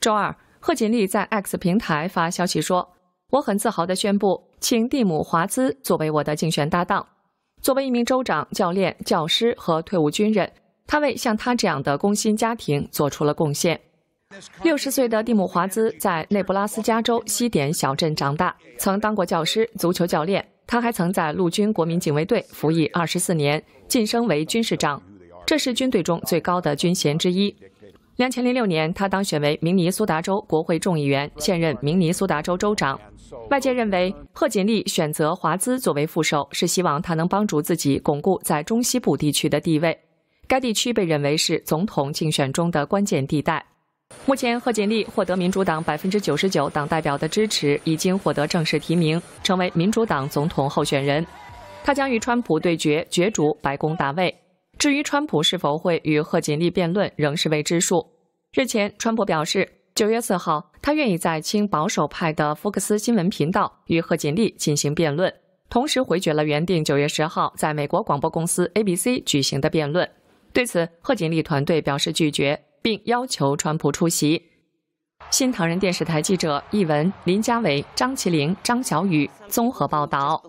周二，贺锦丽在 X 平台发消息说：“我很自豪地宣布，请蒂姆·华兹作为我的竞选搭档。作为一名州长、教练、教师和退伍军人，他为像他这样的工薪家庭做出了贡献。”六十岁的蒂姆·华兹在内布拉斯加州西点小镇长大，曾当过教师、足球教练，他还曾在陆军国民警卫队服役二十四年，晋升为军事长，这是军队中最高的军衔之一。两千零六年，他当选为明尼苏达州国会众议员，现任明尼苏达州州长。外界认为，贺锦丽选择华兹作为副手，是希望他能帮助自己巩固在中西部地区的地位，该地区被认为是总统竞选中的关键地带。目前，贺锦丽获得民主党百分之九十九党代表的支持，已经获得正式提名，成为民主党总统候选人。他将与川普对决，角逐白宫大位。至于川普是否会与贺锦丽辩论，仍是未知数。日前，川普表示，九月四号，他愿意在亲保守派的福克斯新闻频道与贺锦丽进行辩论，同时回绝了原定九月十号在美国广播公司 ABC 举行的辩论。对此，贺锦丽团队表示拒绝，并要求川普出席。新唐人电视台记者译文：林佳伟、张麒麟、张小雨综合报道。